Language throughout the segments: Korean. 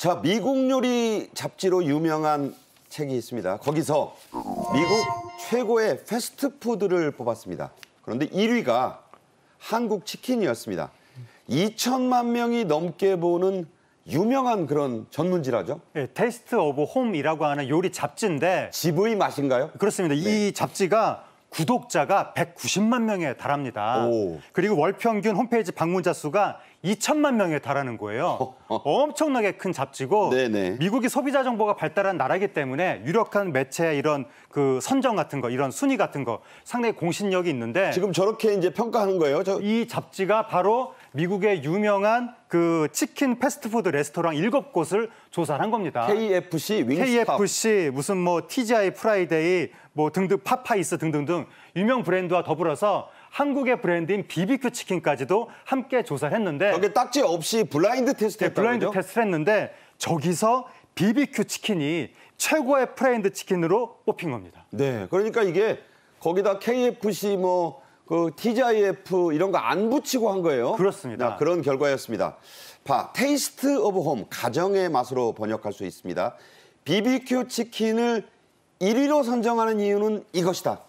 자, 미국 요리 잡지로 유명한 책이 있습니다. 거기서 미국 최고의 패스트푸드를 뽑았습니다. 그런데 1위가 한국 치킨이었습니다. 2천만 명이 넘게 보는 유명한 그런 전문지라죠? 예, 테스트 오브 홈이라고 하는 요리 잡지인데 집의 맛인가요? 그렇습니다. 네. 이 잡지가 구독자가 190만 명에 달합니다. 오. 그리고 월 평균 홈페이지 방문자 수가 2천만 명에 달하는 거예요. 엄청나게 큰 잡지고 네네. 미국이 소비자 정보가 발달한 나라이기 때문에 유력한 매체 이런 그 선정 같은 거 이런 순위 같은 거 상당히 공신력이 있는데 지금 저렇게 이제 평가하는 거예요? 저... 이 잡지가 바로 미국의 유명한 그 치킨 패스트푸드 레스토랑 일곱 곳을 조사를 한 겁니다. KFC, 윙스 KFC, 무슨 뭐 TGI 프라이데이, 뭐 등등 파파이스 등등등 유명 브랜드와 더불어서 한국의 브랜드인 BBQ 치킨까지도 함께 조사 했는데 여기 딱지 없이 블라인드 테스트 네, 블라인드 테스트를 했는데 저기서 BBQ 치킨이 최고의 프라이드 치킨으로 뽑힌 겁니다. 네, 그러니까 이게 거기다 KFC 뭐그 TGIF 이런 거 안 붙이고 한 거예요. 그렇습니다. 그런 결과였습니다. 파 테이스트 오브 홈 가정의 맛으로 번역할 수 있습니다. BBQ 치킨을 1위로 선정하는 이유는 이것이다.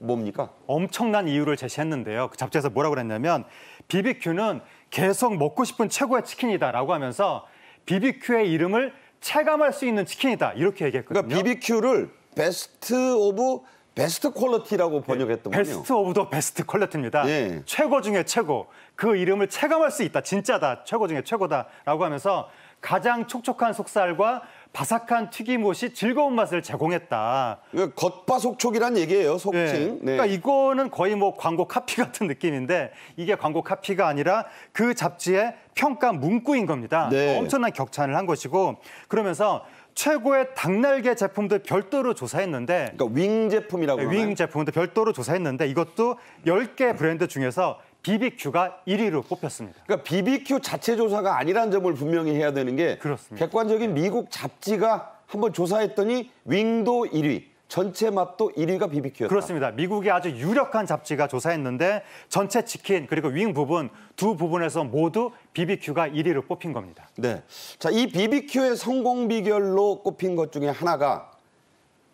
뭡니까? 엄청난 이유를 제시했는데요. 그 잡지에서 뭐라고 그랬냐면 BBQ는 계속 먹고 싶은 최고의 치킨이다라고 하면서 BBQ의 이름을 체감할 수 있는 치킨이다 이렇게 얘기했거든요. 그러니까 BBQ를 베스트 오브 베스트 퀄리티라고 예, 번역했던군요. 베스트 오브 더 베스트 퀄리티입니다. 예. 최고 중에 최고. 그 이름을 체감할 수 있다. 진짜다. 최고 중에 최고다라고 하면서 가장 촉촉한 속살과 바삭한 튀김옷이 즐거운 맛을 제공했다. 겉바속촉이란 얘기예요, 속칭. 예. 그러니까 네. 네. 그러니까 이거는 거의 뭐 광고 카피 같은 느낌인데 이게 광고 카피가 아니라 그 잡지의 평가 문구인 겁니다. 네. 엄청난 격찬을 한 것이고 그러면서 최고의 닭날개 제품들 별도로 조사했는데 그러니까 윙 제품이라고 네, 윙 제품들 별도로 조사했는데 이것도 10개 브랜드 중에서 BBQ가 1위로 뽑혔습니다. 그러니까 BBQ 자체 조사가 아니라는 점을 분명히 해야 되는 게 그렇습니다. 객관적인 미국 잡지가 한번 조사했더니 윙도 1위, 전체 맛도 1위가 비비큐였다. 그렇습니다. 미국의 아주 유력한 잡지가 조사했는데 전체 치킨 그리고 윙 부분 두 부분에서 모두 비비큐가 1위로 뽑힌 겁니다. 네. 자, 이 비비큐의 성공 비결로 꼽힌 것 중에 하나가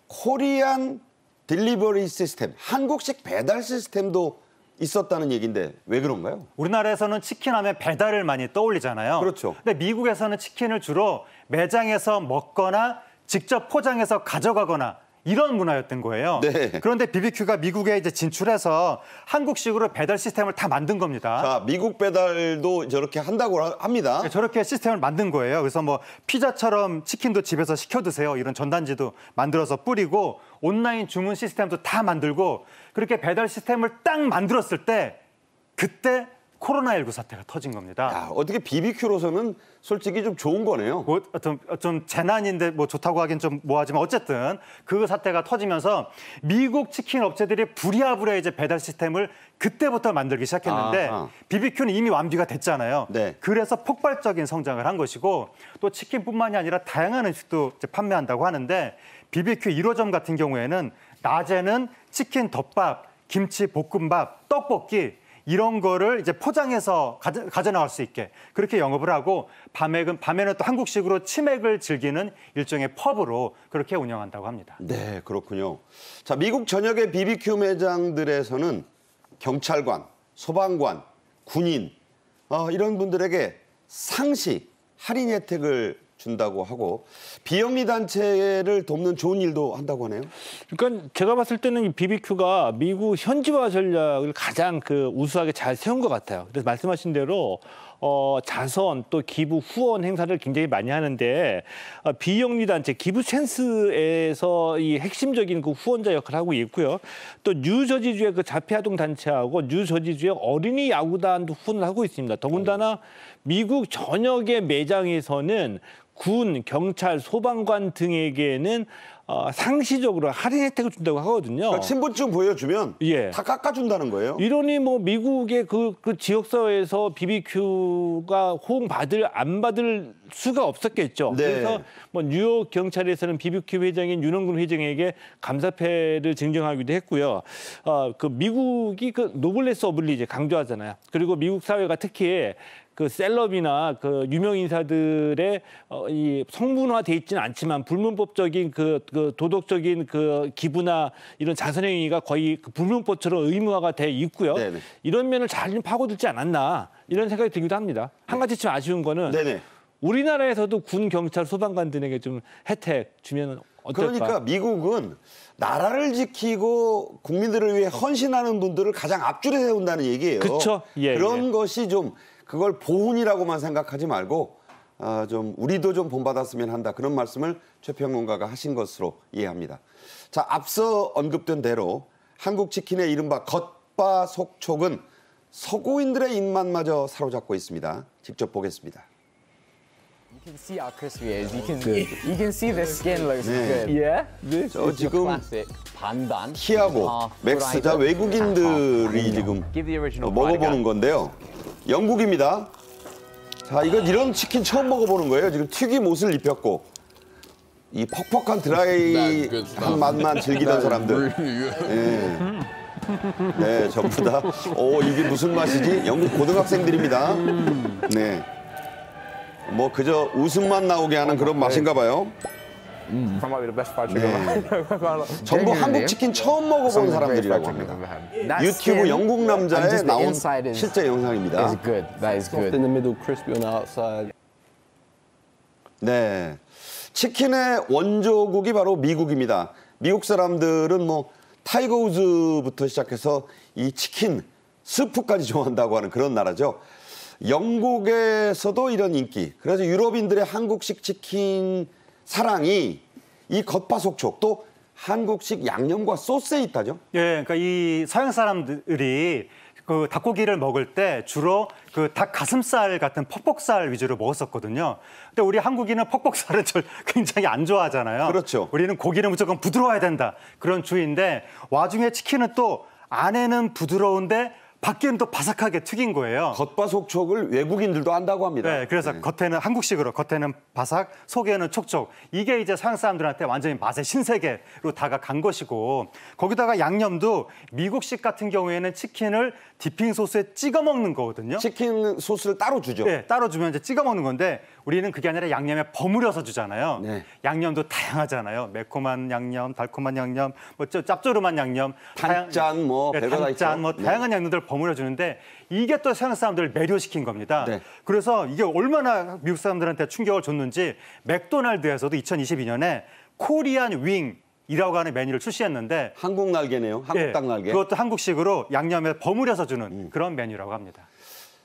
코리안 딜리버리 시스템, 한국식 배달 시스템도 있었다는 얘기인데 왜 그런가요? 우리나라에서는 치킨 하면 배달을 많이 떠올리잖아요. 그렇죠. 근데 미국에서는 치킨을 주로 매장에서 먹거나 직접 포장해서 가져가거나 이런 문화였던 거예요. 네. 그런데 BBQ가 미국에 이제 진출해서 한국식으로 배달 시스템을 다 만든 겁니다. 자, 미국 배달도 저렇게 한다고 합니다. 네, 저렇게 시스템을 만든 거예요. 그래서 뭐 피자처럼 치킨도 집에서 시켜 드세요. 이런 전단지도 만들어서 뿌리고 온라인 주문 시스템도 다 만들고 그렇게 배달 시스템을 딱 만들었을 때 그때 코로나19 사태가 터진 겁니다. 야, 어떻게 BBQ로서는 솔직히 좀 좋은 거네요. 뭐, 좀, 좀 재난인데 뭐 좋다고 하긴 좀 뭐하지만 어쨌든 그 사태가 터지면서 미국 치킨 업체들이 부랴부랴 이제 배달 시스템을 그때부터 만들기 시작했는데 아, 아. BBQ는 이미 완비가 됐잖아요. 네. 그래서 폭발적인 성장을 한 것이고 또 치킨뿐만이 아니라 다양한 음식도 판매한다고 하는데 BBQ 1호점 같은 경우에는 낮에는 치킨 덮밥, 김치 볶음밥, 떡볶이 이런 거를 이제 포장해서 가져, 가져나갈 수 있게 그렇게 영업을 하고 밤에는, 밤에는 또 한국식으로 치맥을 즐기는 일종의 펍으로 그렇게 운영한다고 합니다. 네, 그렇군요. 자, 미국 전역의 BBQ 매장들에서는 경찰관, 소방관, 군인 어, 이런 분들에게 상시 할인 혜택을 준다고 하고 비영리 단체를 돕는 좋은 일도 한다고 하네요. 그러니까 제가 봤을 때는 BBQ가 미국 현지화 전략을 가장 그 우수하게 잘 세운 것 같아요. 그래서 말씀하신 대로 어, 자선 또 기부 후원 행사를 굉장히 많이 하는데 어, 비영리 단체 기부 센스에서 이 핵심적인 그 후원자 역할을 하고 있고요. 또 뉴저지주의 그 자폐아동 단체하고 뉴저지주의 어린이 야구단도 후원을 하고 있습니다. 더군다나 네. 미국 전역의 매장에서는 군, 경찰, 소방관 등에게는 어, 상시적으로 할인 혜택을 준다고 하거든요. 그러니까 신분증 보여주면 예. 다 깎아준다는 거예요. 이러니 뭐 미국의 그, 그 지역사회에서 BBQ가 호응받을 안 받을 수가 없었겠죠. 네. 그래서 뭐 뉴욕 경찰에서는 BBQ 회장인 윤원근 회장에게 감사패를 증정하기도 했고요. 어, 그 미국이 그 노블레스 어블리제 강조하잖아요. 그리고 미국 사회가 특히 그 셀럽이나 그 유명 인사들의 어, 이 성분화돼 있지는 않지만 불문법적인 그, 그 도덕적인 그 기부나 이런 자선행위가 거의 그 불문법처럼 의무화가 돼 있고요. 네네. 이런 면을 잘 파고들지 않았나 이런 생각이 들기도 합니다. 한가지좀 아쉬운 거는 네네. 우리나라에서도 군 경찰 소방관 들에게좀 혜택 주면 어떨까? 그러니까 미국은 나라를 지키고 국민들을 위해 헌신하는 분들을 가장 앞줄에 세운다는 얘기예요. 그렇죠. 예, 그런 예. 것이 좀 그걸 보훈이라고만 생각하지 말고 아, 좀 우리도 좀 본받았으면 한다 그런 말씀을 최평론가가 하신 것으로 이해합니다. 자 앞서 언급된 대로 한국 치킨의 이른바 겉바 속촉은 서구인들의 입맛마저 사로잡고 있습니다. 직접 보겠습니다. You can see how crispy it is. You can, you can see the skin looks 네. good. Yeah? This 저 지금 반반 키하고 맥스자 외국인들이 지금 먹어보는 건데요. 영국입니다. 자, 이건 이런 치킨 처음 먹어보는 거예요. 지금 튀김 옷을 입혔고 이 퍽퍽한 드라이한 맛만 즐기던 사람들. 네. 네, 전부 다. 오, 이게 무슨 맛이지? 영국 고등학생들입니다. 음. 네. 뭐 그저 웃음만 나오게 하는 그런 네. 맛인가 봐요. 음. 네. s 전부 한국 치킨 처음 먹어본 사람들이라고 합니다. 유튜브 영국 남자의 나온 실제 영상입니다. 네, 치킨의 원조국이 바로 미국입니다. 미국 사람들은 뭐 타이거 우즈부터 시작해서 이 치킨, 스프까지 좋아한다고 하는 그런 나라죠. 영국에서도 이런 인기. 그래서 유럽인들의 한국식 치킨 사랑이 이 겉바속촉 또 한국식 양념과 소스에 있다죠? 예, 그러니까 이 서양 사람들이 그 닭고기를 먹을 때 주로 그 닭 가슴살 같은 퍽퍽살 위주로 먹었었거든요. 근데 우리 한국인은 퍽퍽살을 굉장히 안 좋아하잖아요. 그렇죠. 우리는 고기는 무조건 부드러워야 된다. 그런 주의인데 와중에 치킨은 또 안에는 부드러운데 밖에는 또 바삭하게 튀긴 거예요. 겉바 속촉을 외국인들도 한다고 합니다. 네, 그래서 네. 겉에는 한국식으로, 겉에는 바삭, 속에는 촉촉. 이게 이제 서양 사람들한테 완전히 맛의 신세계로 다가간 것이고 거기다가 양념도 미국식 같은 경우에는 치킨을 디핑 소스에 찍어 먹는 거거든요. 치킨 소스를 따로 주죠. 네, 따로 주면 이제 찍어 먹는 건데 우리는 그게 아니라 양념에 버무려서 주잖아요. 네. 양념도 다양하잖아요. 매콤한 양념, 달콤한 양념, 뭐 짭조름한 양념, 단짠 다양... 뭐 네, 단짠 뭐 네. 다양한 양념들 버무려 주는데 이게 또 세상 사람들을 매료시킨 겁니다. 네. 그래서 이게 얼마나 미국 사람들한테 충격을 줬는지 맥도날드에서도 2022년에 코리안 윙 이라고 하는 메뉴를 출시했는데 한국 날개네요. 한국 예, 딱 날개. 예, 그것도 한국식으로 양념에 버무려서 주는 음. 그런 메뉴라고 합니다.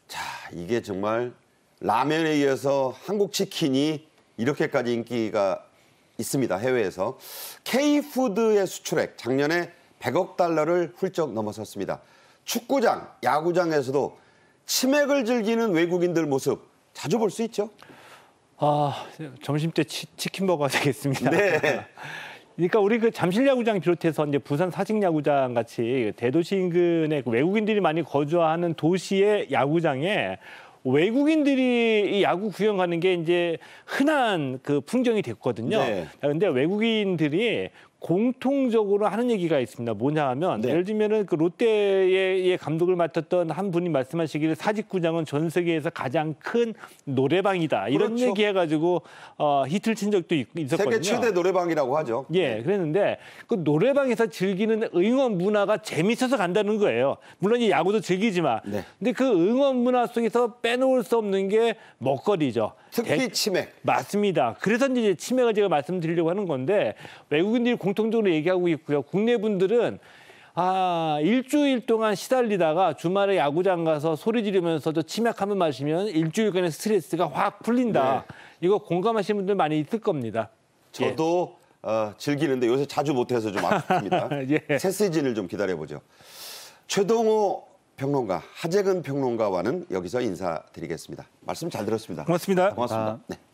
자, 이게 정말 라면에 이어서 한국 치킨이 이렇게까지 인기가 있습니다. 해외에서 K푸드의 수출액 작년에 100억 달러를 훌쩍 넘어섰습니다. 축구장, 야구장에서도 치맥을 즐기는 외국인들 모습 자주 볼 수 있죠? 아, 점심 때 치, 킨버거 되겠습니다. 네. 그러니까 우리 그 잠실 야구장 비롯해서 이제 부산 사직 야구장 같이 대도시 인근에 그 외국인들이 많이 거주하는 도시의 야구장에 외국인들이 이 야구 구경하는 게 이제 흔한 그 풍경이 됐거든요. 네. 근데 외국인들이 공통적으로 하는 얘기가 있습니다. 뭐냐 하면 네. 예를 들면은 그 롯데의 감독을 맡았던 한 분이 말씀하시기를 사직구장은 전 세계에서 가장 큰 노래방이다. 이런 그렇죠. 얘기 해가지고 어, 히트를 친 적도 있, 었거든요 세계 최대 노래방이라고 하죠. 예, 네. 그랬는데 그 노래방에서 즐기는 응원 문화가 재미있어서 간다는 거예요. 물론 야구도 즐기지만. 네. 근데 그 응원 문화 속에서 빼놓을 수 없는 게 먹거리죠. 특히 대... 치맥. 맞습니다. 그래서 이제 치맥을 제가 말씀드리려고 하는 건데 외국인들이 공통적으로 얘기하고 있고요. 국내 분들은 아, 일주일 동안 시달리다가 주말에 야구장 가서 소리 지르면서 저 치맥 한 번 마시면 일주일간의 스트레스가 확 풀린다. 네. 이거 공감하시는 분들 많이 있을 겁니다. 예. 저도 예. 어, 즐기는데 요새 자주 못해서 좀아쉽습니다 예. 새 시즌을 좀 기다려보죠. 최동호 평론가 하재근 평론가와는 여기서 인사드리겠습니다. 말씀 잘 들었습니다. 고맙습니다. 고맙습니다. 아. 네.